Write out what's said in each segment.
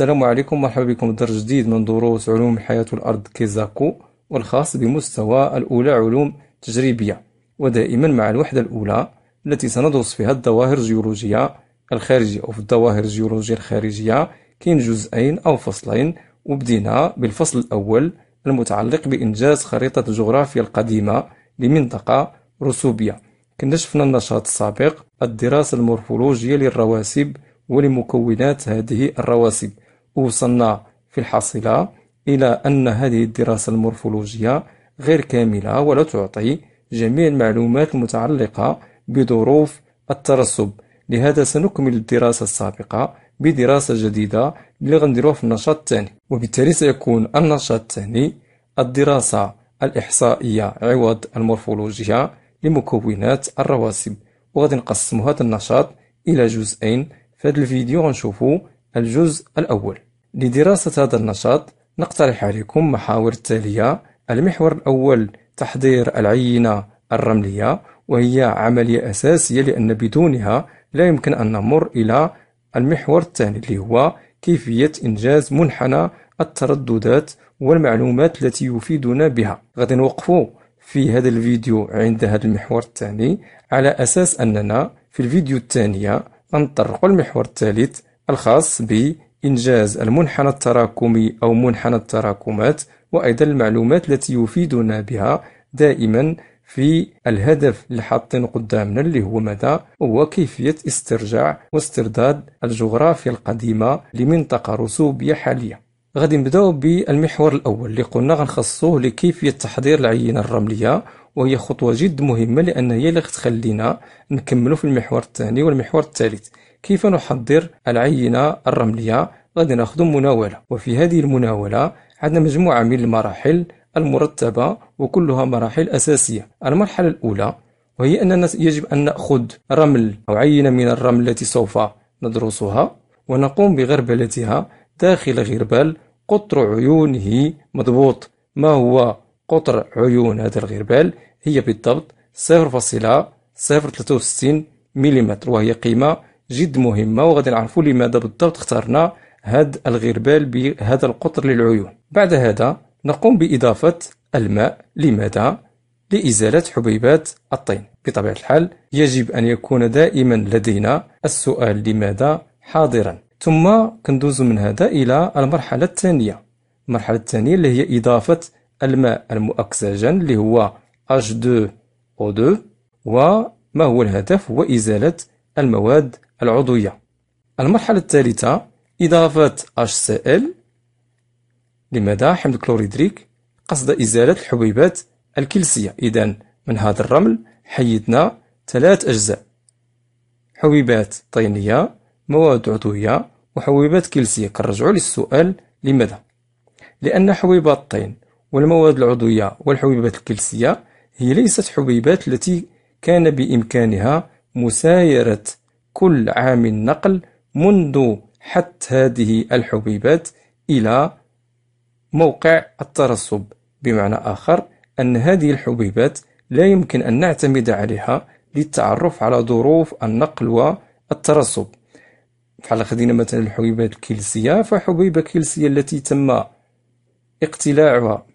السلام عليكم مرحبا بكم درس جديد من دروس علوم الحياة والأرض كيزاكو والخاص بمستوى الأولى علوم تجريبية ودائما مع الوحدة الأولى التي سندرس فيها الظواهر الجيولوجية الخارجية أو في الظواهر الجيولوجية الخارجية كاين جزئين أو فصلين وبدينا بالفصل الأول المتعلق بإنجاز خريطة الجغرافيا القديمة لمنطقة رسوبية كنا شفنا النشاط السابق الدراسة المورفولوجية للرواسب ولمكونات هذه الرواسب وصلنا في الحاصلة إلى أن هذه الدراسة المورفولوجية غير كاملة ولا تعطي جميع المعلومات المتعلقة بظروف الترسب لهذا سنكمل الدراسة السابقة بدراسة جديدة اللي غنديروها في النشاط الثاني وبالتالي سيكون النشاط الثاني الدراسة الإحصائية عوض المورفولوجية لمكونات الرواسب وغادي نقسم هذا النشاط إلى جزئين في هذا الفيديو غنشوفوا الجزء الأول لدراسة هذا النشاط نقترح عليكم محاور التالية المحور الأول تحضير العينة الرملية وهي عملية أساسية لأن بدونها لا يمكن أن نمر إلى المحور الثاني اللي هو كيفية إنجاز منحنى الترددات والمعلومات التي يفيدنا بها غادي نوقفوا في هذا الفيديو عند هذا المحور الثاني على أساس أننا في الفيديو الثانية نطرق المحور الثالث الخاص بإنجاز المنحنى التراكمي أو منحنى التراكمات وأيضا المعلومات التي يفيدنا بها دائما في الهدف اللي حاطين قدامنا اللي هو ماذا هو كيفية استرجاع واسترداد الجغرافيا القديمة لمنطقة رسوبية حالية غادي نبداو بالمحور الأول اللي قلنا غنخصوه لكيفية تحضير العينة الرملية وهي خطوة جد مهمة لأن هي اللي غتخلينا نكملو في المحور الثاني والمحور الثالث كيف نحضر العينة الرملية غادي ناخذ مناولة وفي هذه المناولة عندنا مجموعة من المراحل المرتبة وكلها مراحل أساسية المرحلة الأولى وهي أننا يجب أن نأخذ رمل أو عينة من الرمل التي سوف ندرسها ونقوم بغربلتها داخل غربال قطر عيونه مضبوط ما هو قطر عيون هذا الغربال هي بالضبط 0.063 ملم وهي قيمة جد مهمة وغادي نعرفوا لماذا بالضبط اخترنا هاد الغربال بهذا القطر للعيون بعد هذا نقوم بإضافة الماء لماذا؟ لإزالة حبيبات الطين بطبيعة الحال يجب أن يكون دائما لدينا السؤال لماذا حاضرا ثم كندوز من هذا إلى المرحلة الثانية المرحلة الثانية اللي هي إضافة الماء المؤكسجن اللي هو H2O2 وما هو الهدف هو إزالة المواد العضوية المرحلة الثالثة إضافة HCl لماذا حمض كلوريدريك قصد إزالة الحبيبات الكلسية إذا من هذا الرمل حيدنا ثلاث أجزاء حبيبات طينية مواد عضوية وحبيبات كلسية كنرجعو للسؤال لماذا لأن حبيبات الطين والمواد العضوية والحبيبات الكلسية هي ليست حبيبات التي كان بإمكانها مسايرة كل عام النقل منذ حتى هذه الحبيبات إلى موقع الترسب بمعنى آخر أن هذه الحبيبات لا يمكن أن نعتمد عليها للتعرف على ظروف النقل والترسب فعلى خدينا مثلا الحبيبات الكلسية فحبيبة كلسية التي تم اقتلاعها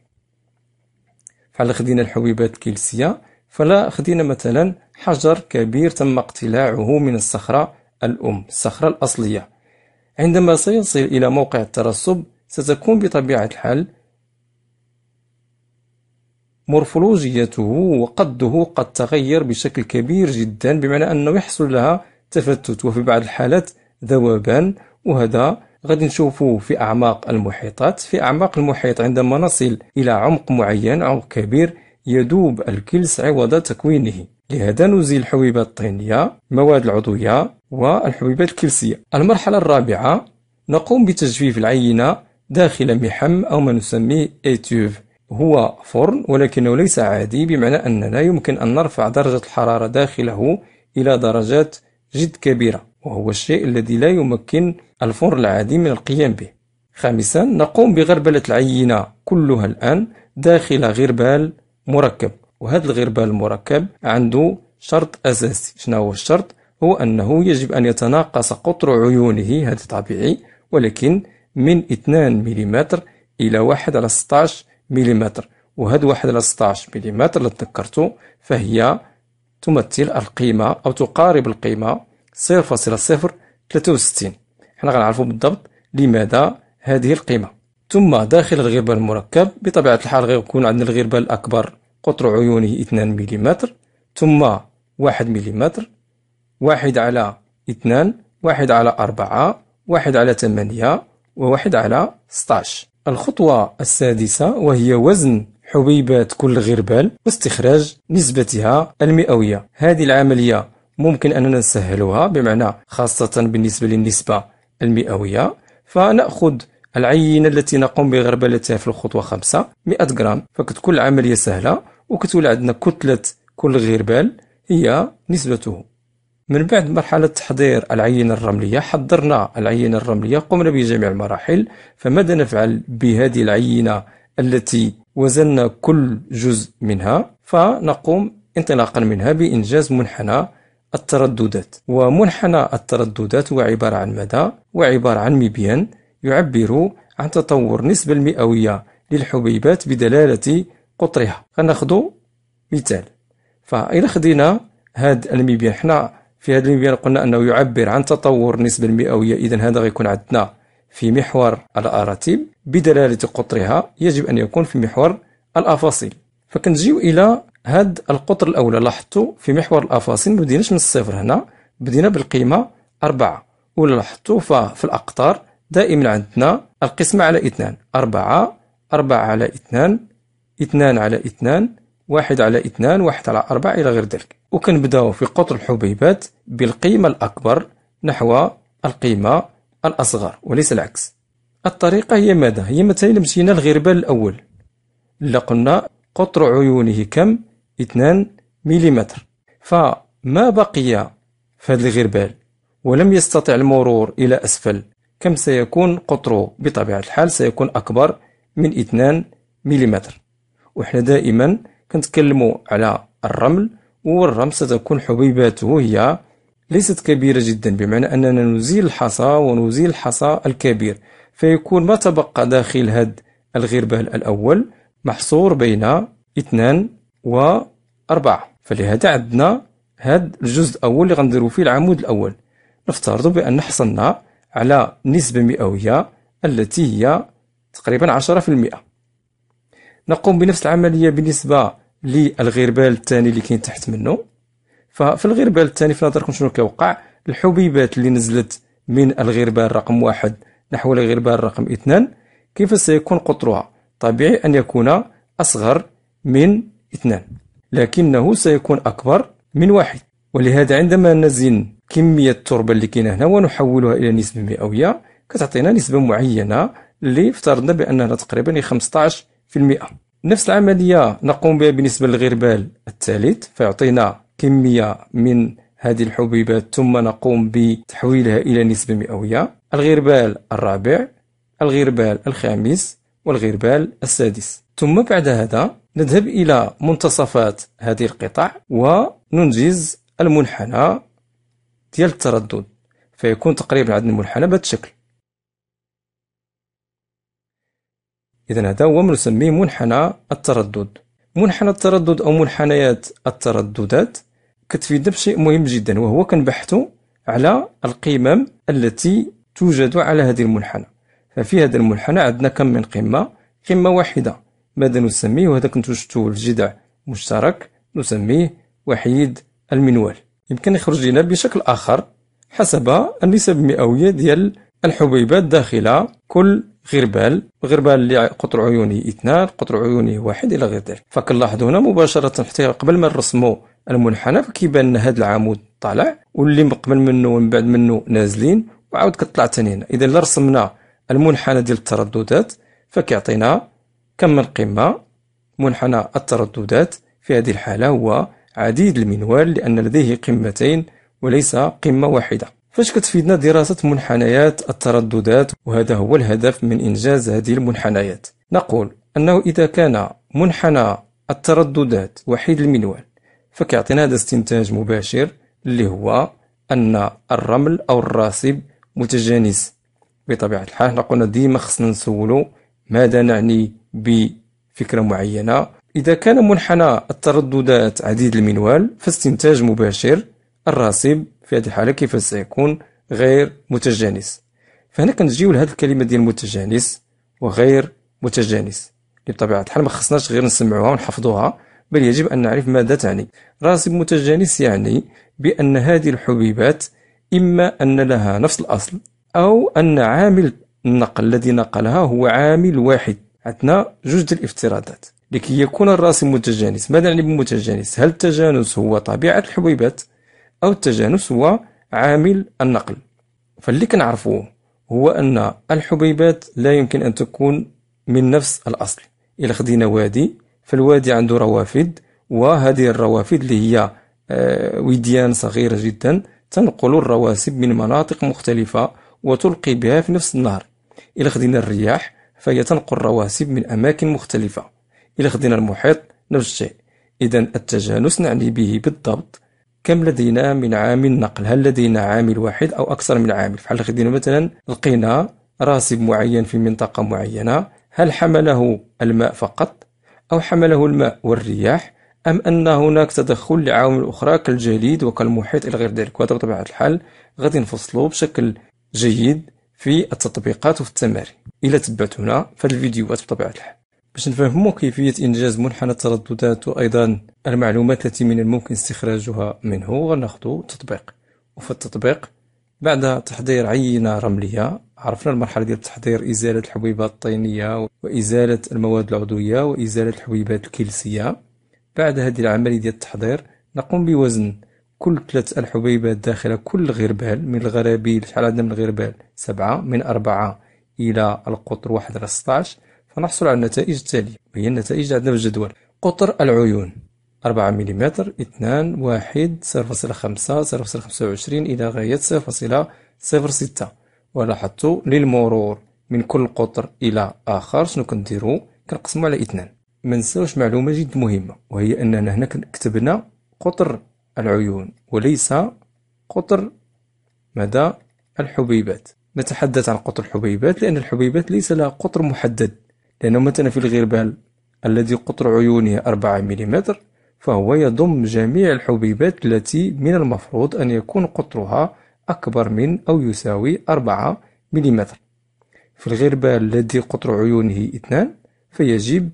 فعلى خدينا الحبيبات الكلسية فلا خدينا مثلا حجر كبير تم اقتلاعه من الصخرة الأم الصخرة الأصلية عندما سيصل إلى موقع الترسب ستكون بطبيعة الحال مورفولوجيته وقده قد تغير بشكل كبير جدا بمعنى أنه يحصل لها تفتت وفي بعض الحالات ذوبان وهذا غادي نشوفوه في أعماق المحيطات في أعماق المحيط عندما نصل إلى عمق معين عمق كبير يذوب الكلس عوض تكوينه لهذا نزيل الحبيبات الطينية المواد العضوية والحبيبات الكلسية المرحلة الرابعة نقوم بتجفيف العينة داخل محم أو ما نسميه إيتيوف هو فرن ولكنه ليس عادي بمعنى أننا يمكن أن نرفع درجة الحرارة داخله إلى درجات جد كبيرة وهو الشيء الذي لا يمكن الفرن العادي من القيام به خامسا نقوم بغربلة العينة كلها الآن داخل غربال مركب وهذا الغربال المركب عنده شرط أساسي شنو هو الشرط هو أنه يجب أن يتناقص قطر عيونه هذا طبيعي ولكن من 2 ملم إلى 1 على 16 ملم وهذا 1 على 16 ملم اللي تذكرته فهي تمثل القيمة أو تقارب القيمة 0.063 حنا غنعرفوا بالضبط لماذا هذه القيمة ثم داخل الغربة المركب بطبيعة الحال غيكون عندنا الغربة الأكبر قطر عيونه 2 ملم ثم 1 ملم واحد على اثنان واحد على أربعة واحد على ثمانية وواحد على 16 الخطوة السادسة وهي وزن حبيبات كل غربال واستخراج نسبتها المئوية هذه العملية ممكن أننا نسهلها بمعنى خاصة بالنسبة للنسبة المئوية فنأخذ العينة التي نقوم بغربلتها في الخطوة خمسة 100 غرام فكتكون العملية سهلة وكتولي عندنا كتلة كل غربال هي نسبته من بعد مرحلة تحضير العينة الرملية حضرنا العينة الرملية قمنا بجميع المراحل فماذا نفعل بهذه العينة التي وزننا كل جزء منها فنقوم انطلاقا منها بإنجاز منحنى الترددات ومنحنى الترددات هو عبارة عن مدى وعبارة عن مبيان يعبر عن تطور النسبة المئوية للحبيبات بدلالة قطرها غناخدو مثال فإذا خدينا هاد المبيان حنا في هاد المبيان قلنا أنه يعبر عن تطور النسبة المئوية إذا هذا غيكون عندنا في محور الأراتيب بدلالة قطرها يجب أن يكون في محور الأفاصيل فكنجيو إلى هاد القطر الأولى لاحظتو في محور الأفاصيل مبديناش من الصفر هنا بدينا بالقيمة أربعة ولا لاحظتو ففي الأقطار دائما عندنا القسمة على اثنان أربعة أربعة على اثنان اثنان على اثنان واحد على اثنان واحد على أربعة إلى غير ذلك وكنبداو في قطر الحبيبات بالقيمة الأكبر نحو القيمة الأصغر وليس العكس الطريقة هي ماذا؟ هي متى مشينا الغربال الأول لقلنا قلنا قطر عيونه كم؟ 2 ملم فما بقي في هذا الغربال ولم يستطع المرور إلى أسفل كم سيكون قطره بطبيعة الحال سيكون أكبر من 2 ملم وإحنا دائما كنتكلموا على الرمل والرمل ستكون حبيباته هي ليست كبيرة جدا بمعنى أننا نزيل الحصى ونزيل الحصى الكبير فيكون ما تبقى داخل هاد الغربال الأول محصور بين اثنان 4 فلهذا عندنا هاد الجزء الأول اللي غنديرو فيه العمود الأول نفترض بأن حصلنا على نسبة مئوية التي هي تقريبا 10% نقوم بنفس العملية بالنسبة للغربال الثاني اللي كاين تحت منه ففي الغربال الثاني في نظركم شنو كيوقع الحبيبات اللي نزلت من الغربال رقم واحد نحو الغربال رقم اثنان كيف سيكون قطرها طبيعي أن يكون أصغر من اثنان لكنه سيكون أكبر من واحد ولهذا عندما نزن كمية التربة اللي كاينة هنا ونحولها إلى نسبة مئوية كتعطينا نسبة معينة اللي افترضنا بأنها تقريبا 15% نفس العملية نقوم بها بالنسبة للغربال الثالث فيعطينا كمية من هذه الحبيبات ثم نقوم بتحويلها إلى نسبة مئوية الغربال الرابع الغربال الخامس والغربال السادس ثم بعد هذا نذهب إلى منتصفات هذه القطع وننجز المنحنى ديال التردد فيكون تقريبا عند المنحنى بهذا الشكل إذا هذا هو ما نسميه منحنى التردد منحنى التردد أو منحنيات الترددات كتفيدنا بشيء مهم جدا وهو كنبحثوا على القمم التي توجد على هذه المنحنى ففي هذا المنحنى عندنا كم من قمة قمة واحدة ماذا نسميه وهذا كنتو شفتوه الجذع مشترك نسميه وحيد المنوال يمكن يخرج لنا بشكل آخر حسب النسب المئوية ديال الحبيبات داخل كل غربال غربال اللي قطر عيوني اثنان قطر عيوني واحد الى غير ذلك فكنلاحظوا هنا مباشره حتى قبل ما نرسموا المنحنى فكيبان لنا هذا العمود طالع واللي قبل منه ومن بعد منه نازلين وعاود كطلع ثاني هنا اذا الا رسمنا المنحنى ديال الترددات فكيعطينا كم من قمه منحنى الترددات في هذه الحاله هو عديد المنوال لأن لديه قمتين وليس قمة واحدة فاش كتفيدنا دراسة منحنيات الترددات وهذا هو الهدف من إنجاز هذه المنحنيات نقول أنه إذا كان منحنى الترددات وحيد المنوال فكيعطينا هذا استنتاج مباشر اللي هو أن الرمل أو الراسب متجانس بطبيعة الحال قلنا ديما خصنا نسولو ماذا نعني بفكرة معينة إذا كان منحنى الترددات عديد المنوال فاستنتاج مباشر الراسب في هذه الحالة كيف سيكون غير متجانس فهنا كنجيو لهاد الكلمة ديال متجانس وغير متجانس بطبيعة الحال ما خصناش غير نسمعوها ونحفظوها بل يجب أن نعرف ماذا تعني راسب متجانس يعني بأن هذه الحبيبات إما أن لها نفس الأصل أو أن عامل النقل الذي نقلها هو عامل واحد عندنا جوج الافتراضات لكي يكون الراسم متجانس ماذا يعني بمتجانس هل التجانس هو طبيعة الحبيبات أو التجانس هو عامل النقل فاللي كنعرفوه هو أن الحبيبات لا يمكن أن تكون من نفس الأصل إلا خدينا وادي فالوادي عنده روافد وهذه الروافد اللي هي آه، وديان صغيرة جدا تنقل الرواسب من مناطق مختلفة وتلقي بها في نفس النهر إلا خدينا الرياح فهي تنقل الرواسب من أماكن مختلفة إلى خدينا المحيط نفس الشيء إذا التجانس نعني به بالضبط كم لدينا من عامل نقل هل لدينا عامل واحد أو أكثر من عامل فحال خدينا مثلا لقينا راسب معين في منطقة معينة هل حمله الماء فقط أو حمله الماء والرياح أم أن هناك تدخل لعوامل أخرى كالجليد وكالمحيط إلى غير ذلك وهذا بطبيعة الحال غادي نفصلوا بشكل جيد في التطبيقات وفي التمارين إلى تبعتونا في الفيديوهات بطبيعة الحال باش نفهمو كيفية إنجاز منحنى الترددات وأيضا المعلومات التي من الممكن استخراجها منه غناخدو تطبيق وفي التطبيق بعد تحضير عينة رملية عرفنا المرحلة ديال تحضير إزالة الحبيبات الطينية وإزالة المواد العضوية وإزالة الحبيبات الكلسية بعد هذه العملية ديال التحضير نقوم بوزن كل ثلاث الحبيبات داخل كل غربال من الغرابيل شحال عندنا من الغربال سبعة من أربعة إلى القطر واحد على 16 فنحصل على النتائج التالية وهي النتائج عندنا في الجدول قطر العيون 4 ملم 2 1 0.5 0.25 إلى غاية 0.06 ولاحظتوا للمرور من كل قطر إلى آخر شنو كنديرو كنقسمو على 2 ما نساوش معلومة جد مهمة وهي أننا هنا كتبنا قطر العيون وليس قطر مدى الحبيبات نتحدث عن قطر الحبيبات لأن الحبيبات ليس لها قطر محدد لأنه مثلا في الغربال الذي قطر عيونه 4 ملم فهو يضم جميع الحبيبات التي من المفروض أن يكون قطرها أكبر من أو يساوي 4 ملم في الغربال الذي قطر عيونه 2 فيجب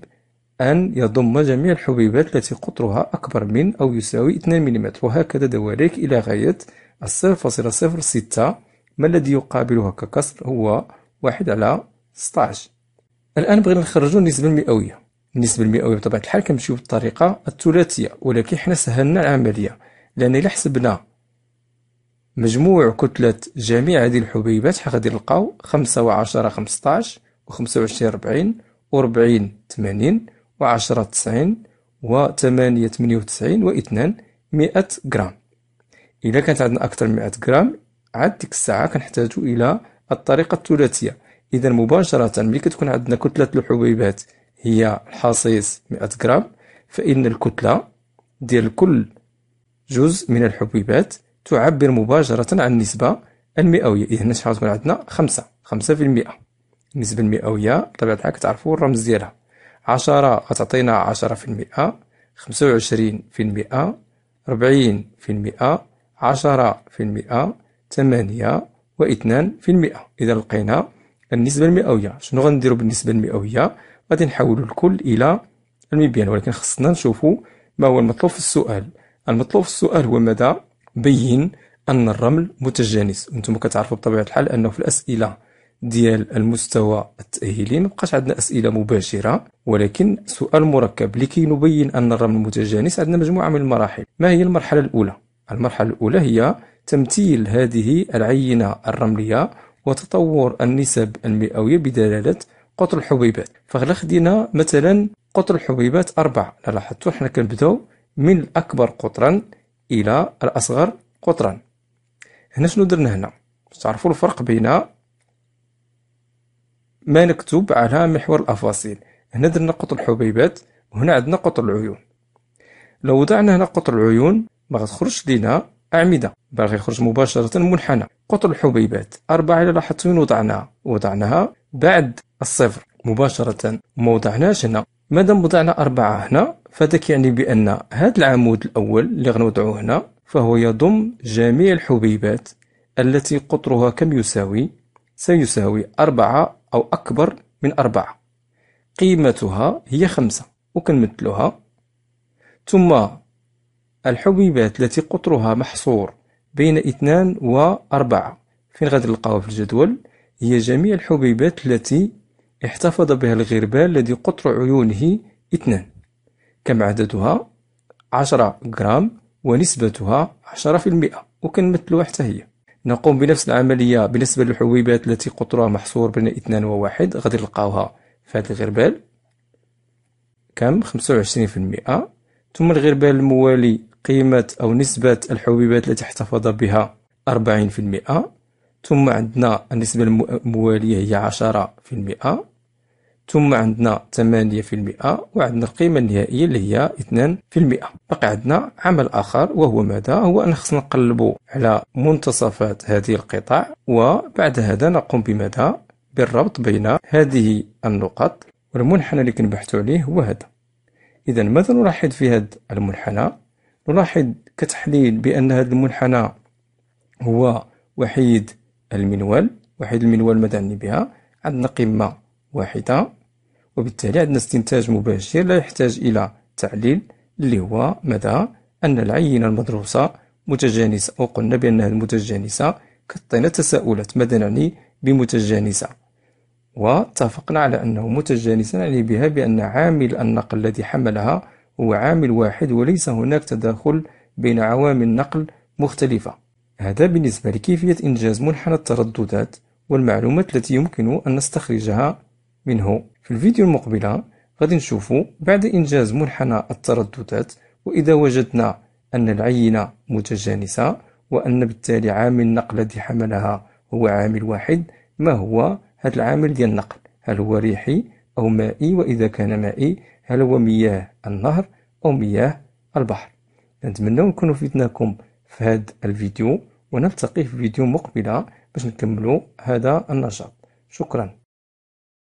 أن يضم جميع الحبيبات التي قطرها أكبر من أو يساوي 2 ملم وهكذا دواليك إلى غاية الصفر فاصلة صفر ستة ما الذي يقابلها ككسر هو واحد على 16 الآن بغينا نخرجوا النسبة المئوية النسبة المئوية بطبيعة الحال كنمشيو بالطريقة الثلاثية ولكن حنا سهلنا العملية لأن إلا حسبنا مجموع كتلة جميع هذه الحبيبات غادي نلقاو خمسة وعشرة خمسطاش وخمسة وعشرين ربعين وربعين تمانين وعشرة تسعين وثمانية تمانية وتسعين واثنان مئة غرام إلا كانت عندنا أكثر من مئة غرام عاد ديك الساعة كنحتاجو إلى الطريقة الثلاثية إذا مباشرة ملي كتكون عندنا كتلة الحبيبات هي الحصيص مئة غرام فإن الكتلة ديال كل جزء من الحبيبات تعبر مباشرة عن النسبة المئوية إذا شحال غتكون عندنا خمسة خمسة في المئة النسبة المئوية بطبيعة الحال كتعرفو الرمز ديالها عشرة غتعطينا عشرة في المئة خمسة وعشرين في المئة ربعين في المئة عشرة في المئة ثمانية واثنان في المئة إذا لقينا النسبة المئوية شنو غنديرو بالنسبة المئوية غادي نحولو الكل إلى المبيان ولكن خصنا نشوفو ما هو المطلوب في السؤال المطلوب في السؤال هو ماذا بين أن الرمل متجانس وانتم كتعرفوا بطبيعة الحال أنه في الأسئلة ديال المستوى التأهيلي ما بقاش عندنا أسئلة مباشرة ولكن سؤال مركب لكي نبين أن الرمل متجانس عندنا مجموعة من المراحل ما هي المرحلة الأولى؟ المرحلة الأولى هي تمثيل هذه العينة الرملية وتطور النسب المئوية بدلالة قطر الحبيبات فغلا خدينا مثلا قطر الحبيبات أربعة لاحظتوا حنا كنبداو من الأكبر قطرا إلى الأصغر قطرا هنا شنو درنا هنا تعرفوا الفرق بين ما نكتب على محور الأفاصيل هنا درنا قطر الحبيبات وهنا عندنا قطر العيون لو وضعنا هنا قطر العيون ما غتخرجش لينا أعمدة باغي يخرج مباشرة منحنى قطر الحبيبات أربعة لاحظت وين وضعناها وضعناها بعد الصفر مباشرة ما وضعناش هنا مادام وضعنا أربعة هنا فذاك يعني بأن هذا العمود الأول اللي غنوضعو هنا فهو يضم جميع الحبيبات التي قطرها كم يساوي سيساوي أربعة أو أكبر من أربعة قيمتها هي خمسة وكنمثلوها ثم الحبيبات التي قطرها محصور بين اثنان وأربعة فين غادي نلقاوها في الجدول هي جميع الحبيبات التي احتفظ بها الغربال الذي قطر عيونه اثنان كم عددها؟ عشرة غرام ونسبتها عشرة في المئة وكنمثلوها حتى هي نقوم بنفس العملية بالنسبة للحبيبات التي قطرها محصور بين اثنان وواحد غادي نلقاوها في هذا الغربال كم؟ خمسة وعشرين في المئة ثم الغربال الموالي قيمة أو نسبة الحبيبات التي احتفظ بها 40% ثم عندنا النسبة الموالية هي 10% ثم عندنا 8% وعندنا القيمة النهائية اللي هي 2% بقي عندنا عمل آخر وهو ماذا؟ هو أن خصنا نقلبوا على منتصفات هذه القطع وبعد هذا نقوم بماذا؟ بالربط بين هذه النقط والمنحنى اللي كنبحثوا عليه هو هذا إذا ماذا نلاحظ في هذا المنحنى؟ نلاحظ كتحليل بأن هذا المنحنى هو وحيد المنوال وحيد المنوال مدعني بها عندنا قمة واحدة وبالتالي عندنا استنتاج مباشر لا يحتاج إلى تعليل اللي هو مدى أن العينة المدروسة متجانسة أو قلنا بأنها المتجانسة كتعطينا تساؤلات ماذا نعني بمتجانسة واتفقنا على أنه متجانسة نعني بها بأن عامل النقل الذي حملها وعامل واحد وليس هناك تداخل بين عوامل نقل مختلفة هذا بالنسبة لكيفية إنجاز منحنى الترددات والمعلومات التي يمكن أن نستخرجها منه في الفيديو المقبلة غادي نشوفوا بعد إنجاز منحنى الترددات وإذا وجدنا أن العينة متجانسة وأن بالتالي عامل النقل الذي حملها هو عامل واحد ما هو هذا العامل ديال النقل هل هو ريحي أو مائي وإذا كان مائي هل هو مياه النهر أو مياه البحر نتمنى نكون فدناكم في هذا الفيديو ونلتقي في فيديو مقبلة باش نكملوا هذا النشاط شكرا